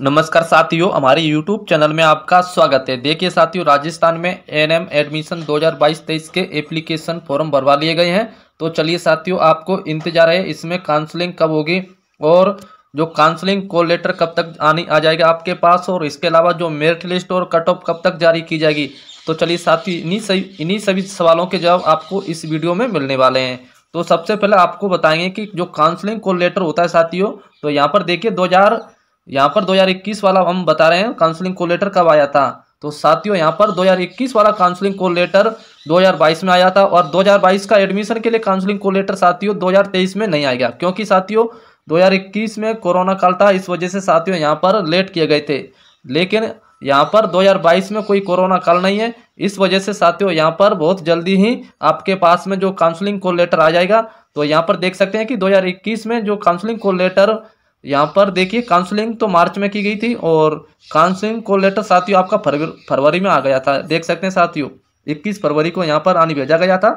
नमस्कार साथियों हमारे YouTube चैनल में आपका स्वागत है देखिए साथियों राजस्थान में एम एडमिशन 2022-23 के एप्लीकेशन फॉर्म भरवा लिए गए हैं तो चलिए साथियों आपको इंतजार है इसमें काउंसलिंग कब होगी और जो काउंसलिंग कॉल लेटर कब तक आनी आ जाएगा आपके पास और इसके अलावा जो मेरिट लिस्ट और कट ऑफ कब तक जारी की जाएगी तो चलिए साथियों इन्हीं सभी इन्हीं सभी सवालों के जवाब आपको इस वीडियो में मिलने वाले हैं तो सबसे पहले आपको बताएंगे कि जो काउंसलिंग कॉल लेटर होता है साथियों तो यहाँ पर देखिए दो यहाँ पर 2021 वाला हम बता रहे हैं काउंसलिंग को लेटर कब आया था तो साथियों यहाँ पर 2021 वाला काउंसलिंग को लेटर 2022 में आया था और 2022 का एडमिशन के लिए काउंसलिंग को लेटर साथियों 2023 में नहीं आएगा क्योंकि साथियों 2021 में कोरोना काल था इस वजह से साथियों यहाँ पर लेट किए गए थे लेकिन यहाँ पर 2022 में कोई कोरोना काल नहीं है इस वजह से साथियों यहाँ पर बहुत जल्दी ही आपके पास में जो काउंसलिंग को लेटर आ जाएगा तो यहाँ पर देख सकते हैं कि 2021 में जो काउंसलिंग को लेटर यहाँ पर देखिए काउंसलिंग तो मार्च में की गई थी और काउंसलिंग को लेटर साथियों आपका फरवरी में आ गया था देख सकते हैं साथियों इक्कीस फरवरी को यहाँ पर आने भेजा गया था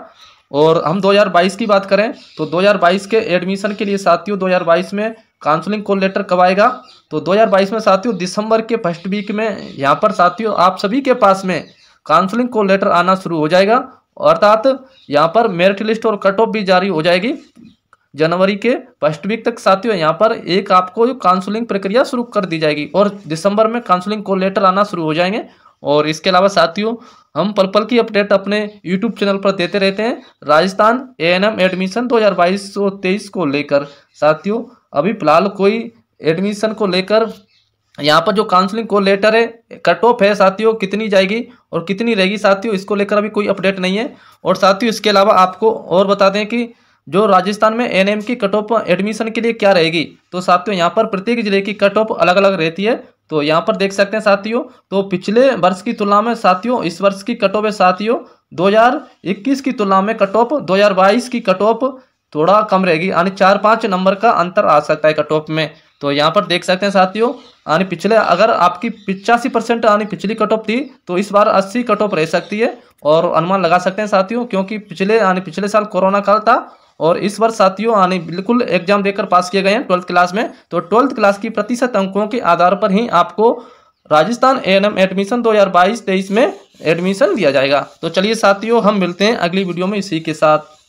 और हम 2022 की बात करें तो 2022 के एडमिशन के लिए साथियों 2022 में काउंसलिंग को लेटर कब आएगा तो 2022 में साथियों दिसंबर के फर्स्ट वीक में यहाँ पर साथियों आप सभी के पास में काउंसलिंग को लेटर आना शुरू हो जाएगा अर्थात यहाँ पर मेरिट लिस्ट और कट ऑफ भी जारी हो जाएगी जनवरी के फर्स्ट वीक तक साथियों यहाँ पर एक आपको काउंसलिंग प्रक्रिया शुरू कर दी जाएगी और दिसंबर में काउंसलिंग को लेटर आना शुरू हो जाएंगे और इसके अलावा साथियों हम पल पल की अपडेट अपने यूट्यूब चैनल पर देते रहते हैं राजस्थान ए एडमिशन दो हज़ार 23 को लेकर साथियों अभी फिलहाल कोई एडमिशन को लेकर यहाँ पर जो काउंसलिंग को लेटर है कट ऑफ है साथियों कितनी जाएगी और कितनी रहेगी साथियों इसको लेकर अभी कोई अपडेट नहीं है और साथियों इसके अलावा आपको और बता दें कि जो राजस्थान में एन की कट ऑफ एडमिशन के लिए क्या रहेगी तो साथियों यहाँ पर प्रत्येक जिले की कट ऑफ अलग अलग रहती है तो यहाँ पर देख सकते हैं साथियों तो पिछले वर्ष की तुलना में साथियों इस वर्ष की कट ऑफ है साथियों 2021 की तुलना में कट ऑफ 2022 की कट ऑफ थोड़ा कम रहेगी यानी चार पाँच नंबर का अंतर आ सकता है कट ऑफ में तो यहाँ पर देख सकते हैं साथियों यानी पिछले अगर आपकी पिचासी परसेंट यानी पिछली कट ऑफ थी तो इस बार अस्सी कट ऑफ रह सकती है और अनुमान लगा सकते हैं साथियों क्योंकि पिछले यानी पिछले साल कोरोना काल था और इस वर्ष साथियों आने बिल्कुल एग्जाम देकर पास किए गए हैं ट्वेल्थ क्लास में तो ट्वेल्थ क्लास की प्रतिशत अंकों के आधार पर ही आपको राजस्थान ए एडमिशन 2022-23 में एडमिशन दिया जाएगा तो चलिए साथियों हम मिलते हैं अगली वीडियो में इसी के साथ